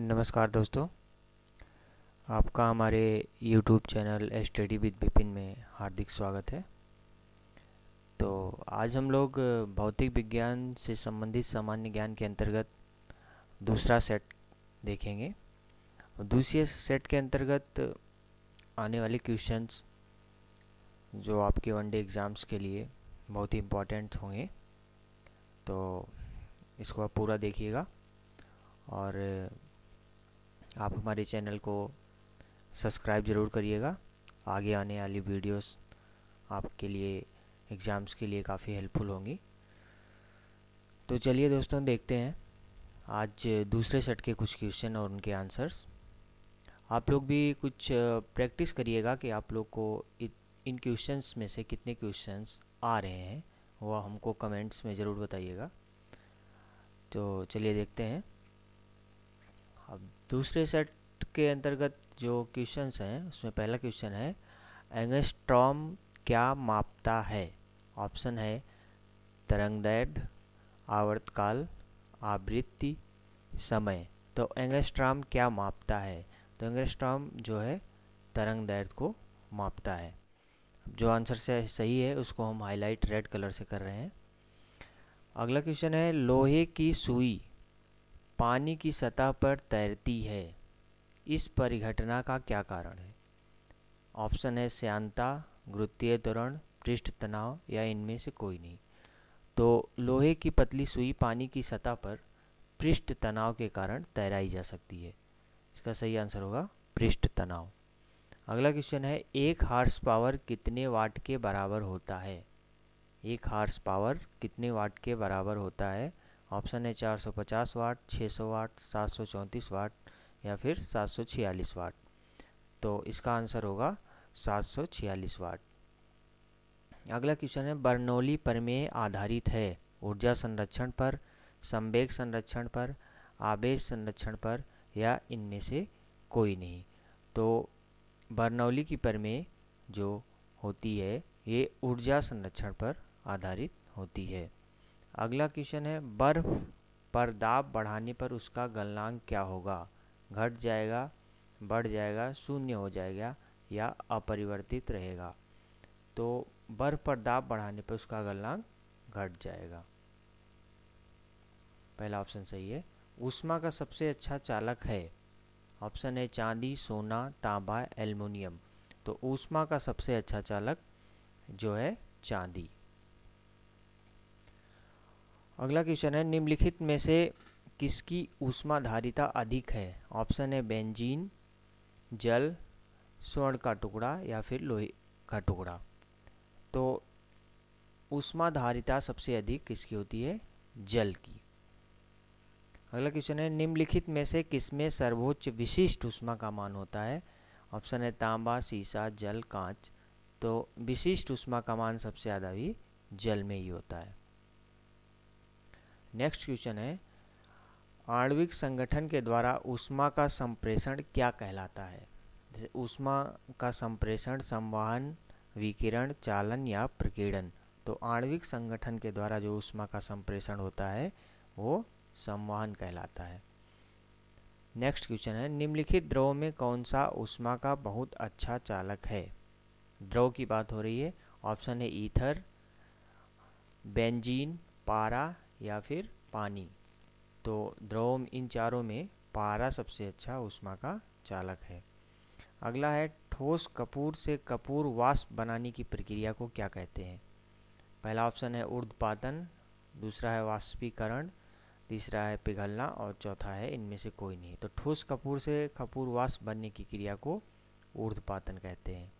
नमस्कार दोस्तों आपका हमारे YouTube channel study with Vipin में हार्दिक स्वागत है तो आज हम लोग भौतिक विज्ञान से संबंधित सामान्य ज्ञान के अंतर्गत दूसरा सेट देखेंगे दूसरे सेट के अंतर्गत आने वाले क्वेश्चंस जो आपके वनडे एग्ज़ाम्स के लिए बहुत ही इम्पोर्टेंट होंगे तो इसको आप पूरा देखिएगा और आप हमारे चैनल को सब्सक्राइब ज़रूर करिएगा आगे आने वाली वीडियोस आपके लिए एग्ज़ाम्स के लिए काफ़ी हेल्पफुल होंगी तो चलिए दोस्तों देखते हैं आज दूसरे सेट के कुछ क्वेश्चन और उनके आंसर्स आप लोग भी कुछ प्रैक्टिस करिएगा कि आप लोग को इन क्वेश्चंस में से कितने क्वेश्चंस आ रहे हैं वह हमको कमेंट्स में ज़रूर बताइएगा तो चलिए देखते हैं अब दूसरे सेट के अंतर्गत जो क्वेश्चंस हैं उसमें पहला क्वेश्चन है एंगस्ट्रॉम क्या मापता है ऑप्शन है तरंग दैर्घ्य आवर्तकाल आवृत्ति समय तो एंगस्ट्राम क्या मापता है तो एंगस्ट्राम जो है तरंग दैर्घ्य को मापता है जो आंसर से सही है उसको हम हाईलाइट रेड कलर से कर रहे हैं अगला क्वेश्चन है लोहे की सुई पानी की सतह पर तैरती है इस परिघटना का क्या कारण है ऑप्शन है श्यांता गुरुत्वीय त्वरण पृष्ठ तनाव या इनमें से कोई नहीं तो लोहे की पतली सुई पानी की सतह पर पृष्ठ तनाव के कारण तैराई जा सकती है इसका सही आंसर होगा पृष्ठ तनाव अगला क्वेश्चन है एक हार्स पावर कितने वाट के बराबर होता है एक हार्स पावर कितने वाट के बराबर होता है ऑप्शन है 450 वाट 600 वाट 734 वाट या फिर 746 वाट तो इसका आंसर होगा 746 वाट अगला क्वेश्चन है बर्नौली परमेय आधारित है ऊर्जा संरक्षण पर संवेग संरक्षण पर आवेश संरक्षण पर या इनमें से कोई नहीं तो बर्नौली की परमेय जो होती है ये ऊर्जा संरक्षण पर आधारित होती है अगला क्वेश्चन है बर्फ पर दाब बढ़ाने पर उसका गलनांक क्या होगा घट जाएगा बढ़ जाएगा शून्य हो जाएगा या अपरिवर्तित रहेगा तो बर्फ पर दाब बढ़ाने पर उसका गलनांक घट जाएगा पहला ऑप्शन सही है उष्मा का सबसे अच्छा चालक है ऑप्शन है चांदी सोना तांबा एल्युमिनियम तो ऊष्मा का सबसे अच्छा चालक जो है चांदी अगला क्वेश्चन है निम्नलिखित में से किसकी ऊष्माधारिता अधिक है ऑप्शन है बेंजीन जल स्वर्ण का टुकड़ा या फिर लोहे का टुकड़ा तो उष्माधारिता सबसे अधिक किसकी होती है जल की अगला क्वेश्चन है निम्नलिखित में से किसमें सर्वोच्च विशिष्ट उष्मा का मान होता है ऑप्शन है तांबा सीसा जल कांच तो विशिष्ट उष्मा का मान सबसे ज़्यादा भी जल में ही होता है नेक्स्ट क्वेश्चन है आणविक संगठन के द्वारा ऊष्मा का संप्रेषण क्या कहलाता है जैसे का संप्रेषण संवहन विकिरण चालन या प्रकीर्णन तो आणविक संगठन के द्वारा जो उष्मा का संप्रेषण होता है वो संवहन कहलाता है नेक्स्ट क्वेश्चन है निम्नलिखित द्रव में कौन सा उष्मा का बहुत अच्छा चालक है द्रव की बात हो रही है ऑप्शन है ईथर बेंजीन पारा या फिर पानी तो द्रवम इन चारों में पारा सबसे अच्छा उष्मा का चालक है अगला है ठोस कपूर से कपूर वाष्प बनाने की प्रक्रिया को क्या कहते हैं पहला ऑप्शन है उर्दपातन दूसरा है वाष्पीकरण तीसरा है पिघलना और चौथा है इनमें से कोई नहीं तो ठोस कपूर से कपूर वाष्प बनने की क्रिया को ऊर्ध्वपातन कहते हैं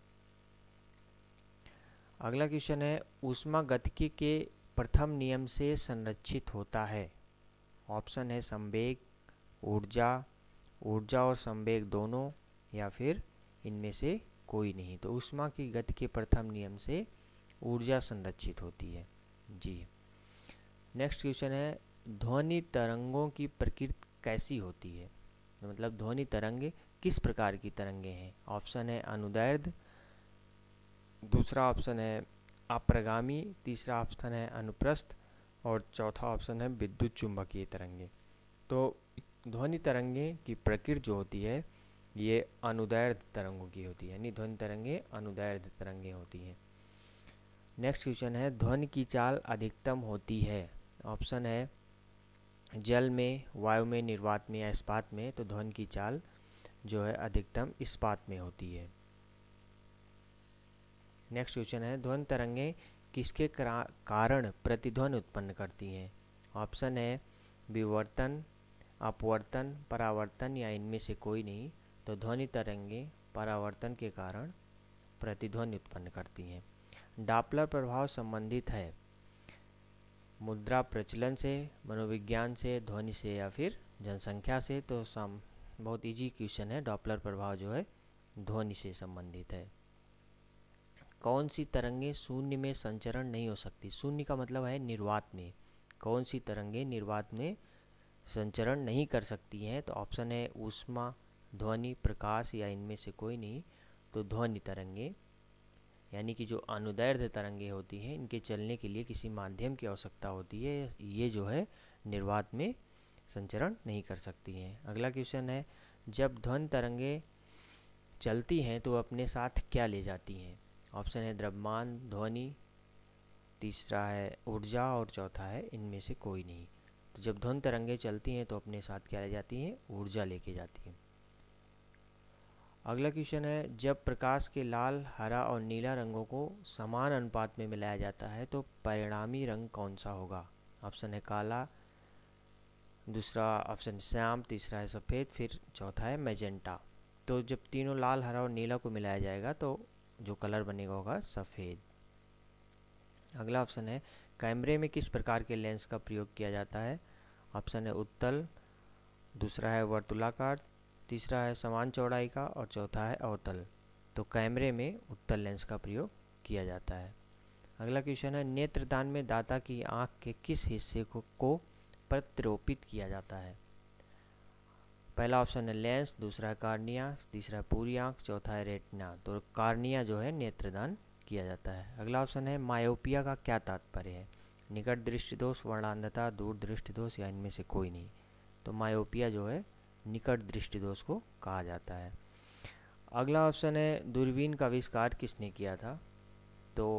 अगला क्वेश्चन है उष्मा गतिकी के प्रथम नियम से संरक्षित होता है ऑप्शन है संवेग ऊर्जा ऊर्जा और संवेग दोनों या फिर इनमें से कोई नहीं तो उष्मा की गति के प्रथम नियम से ऊर्जा संरक्षित होती है जी नेक्स्ट क्वेश्चन है ध्वनि तरंगों की प्रकृति कैसी होती है तो मतलब ध्वनि तरंगे किस प्रकार की तरंगे हैं ऑप्शन है अनुदैर्ध दूसरा ऑप्शन है अप्रगामी तीसरा ऑप्शन है अनुप्रस्थ और चौथा ऑप्शन है विद्युत चुंबकीय तरंगे तो ध्वनि तरंगे की प्रकृति जो होती है ये अनुदैर्ध तरंगों की होती है यानी ध्वनि तरंगे अनुदैर्ध तरंगे होती हैं नेक्स्ट क्वेश्चन है ध्वनि की चाल अधिकतम होती है ऑप्शन है जल में वायु में निर्वात में या इस्पात में तो ध्वनि की चाल जो है अधिकतम इस्पात में होती है नेक्स्ट क्वेश्चन है ध्वन तरंगे किसके कारण प्रतिध्वन उत्पन्न करती हैं ऑप्शन है विवर्तन अपवर्तन परावर्तन या इनमें से कोई नहीं तो ध्वनि तरंगे परावर्तन के कारण प्रतिध्वनि उत्पन्न करती हैं डापलर प्रभाव संबंधित है मुद्रा प्रचलन से मनोविज्ञान से ध्वनि से या फिर जनसंख्या से तो सम बहुत इजी क्वेश्चन है डॉपलर प्रभाव जो है ध्वनि से संबंधित है कौन सी तरंगें शून्य में संचरण नहीं हो सकती शून्य का मतलब है निर्वात में कौन सी तरंगें निर्वात में संचरण नहीं कर सकती हैं तो ऑप्शन है ऊष्मा ध्वनि प्रकाश या इनमें से कोई नहीं तो ध्वनि तरंगे यानी कि जो अनुदैर्ध्य तरंगे होती हैं इनके चलने के लिए किसी माध्यम की आवश्यकता होती है ये जो है निर्वात में संचरण नहीं कर सकती हैं अगला क्वेश्चन है जब ध्वनि तरंगे चलती हैं तो अपने साथ क्या ले जाती हैं ऑप्शन है द्रव्यमान ध्वनि तीसरा है ऊर्जा और चौथा है इनमें से कोई नहीं तो जब ध्वनि तरंगे चलती हैं तो अपने साथ क्या ले जाती हैं ऊर्जा लेके जाती हैं अगला क्वेश्चन है जब प्रकाश के लाल हरा और नीला रंगों को समान अनुपात में मिलाया जाता है तो परिणामी रंग कौन सा होगा ऑप्शन है काला दूसरा ऑप्शन श्याम तीसरा है सफ़ेद फिर चौथा है मैजेंटा तो जब तीनों लाल हरा और नीला को मिलाया जाएगा तो जो कलर बनेगा होगा सफ़ेद अगला ऑप्शन है कैमरे में किस प्रकार के लेंस का प्रयोग किया जाता है ऑप्शन है उत्तल दूसरा है वर्तुलाकार तीसरा है समान चौड़ाई का और चौथा है अवतल तो कैमरे में उत्तल लेंस का प्रयोग किया जाता है अगला क्वेश्चन है नेत्रदान में दाता की आँख के किस हिस्से को, को किया जाता है पहला ऑप्शन है लेंस दूसरा है कार्निया तीसरा है पूरी आँख चौथा है रेटना तो कार्निया जो है नेत्रदान किया जाता है अगला ऑप्शन है मायोपिया का क्या तात्पर्य है निकट दृष्टि दोष वर्णांधता दूर दृष्टि दोष या इनमें से कोई नहीं तो मायोपिया जो है निकट दृष्टि दोष को कहा जाता है अगला ऑप्शन है दूरबीन का आविष्कार किसने किया था तो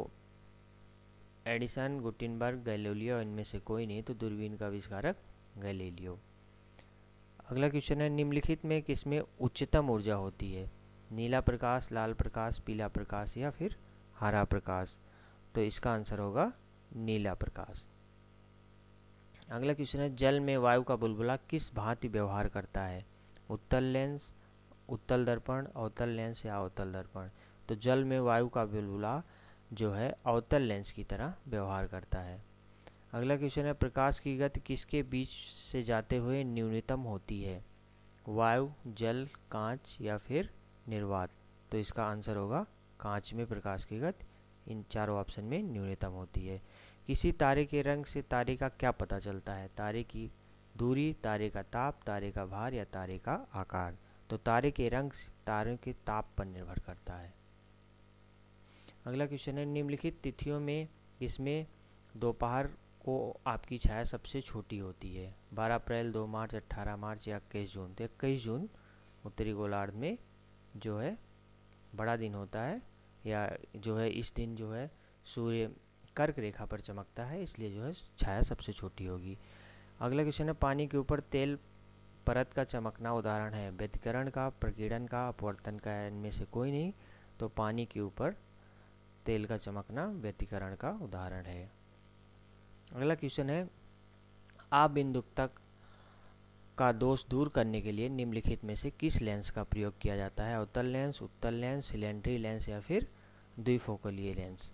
एडिसन गुटिनबर्ग गैलोलियो इनमें से कोई नहीं तो दूरबीन का आविष्कारक गैलेलियो अगला क्वेश्चन है निम्नलिखित में किसमें उच्चतम ऊर्जा होती है नीला प्रकाश लाल प्रकाश पीला प्रकाश या फिर हरा प्रकाश तो इसका आंसर होगा नीला प्रकाश अगला क्वेश्चन है जल में वायु का बुलबुला किस भांति व्यवहार करता है उत्तल लेंस उत्तल दर्पण अवतल लेंस या अवतल दर्पण तो जल में वायु का बुलबुला जो है अवतल लेंस की तरह व्यवहार करता है अगला क्वेश्चन है प्रकाश की गति किसके बीच से जाते हुए न्यूनतम होती है वायु जल कांच या फिर निर्वात तो इसका आंसर होगा कांच में प्रकाश की गति इन चारों ऑप्शन में न्यूनतम होती है किसी तारे के रंग से तारे का क्या पता चलता है तारे की दूरी तारे का ताप तारे का भार या तारे का आकार तो तारे के रंग तारे के ताप पर निर्भर करता है अगला क्वेश्चन है निम्नलिखित तिथियों में इसमें दोपहर को आपकी छाया सबसे छोटी होती है 12 अप्रैल 2 मार्च 18 मार्च या इक्कीस जून तो इक्कीस जून उत्तरी गोलार्ध में जो है बड़ा दिन होता है या जो है इस दिन जो है सूर्य कर्क रेखा पर चमकता है इसलिए जो है छाया सबसे छोटी होगी अगला क्वेश्चन है पानी के ऊपर तेल परत का चमकना उदाहरण है व्यतिकरण का प्रकीर्णन का अपवर्तन का इनमें से कोई नहीं तो पानी के ऊपर तेल का चमकना व्यतिकरण का उदाहरण है अगला क्वेश्चन है आ बिंदु तक का दोष दूर करने के लिए निम्नलिखित में से किस लेंस का प्रयोग किया जाता है अवतल लेंस उत्तल लेंस सिलेंड्री लेंस या फिर द्विफोकलीय लेंस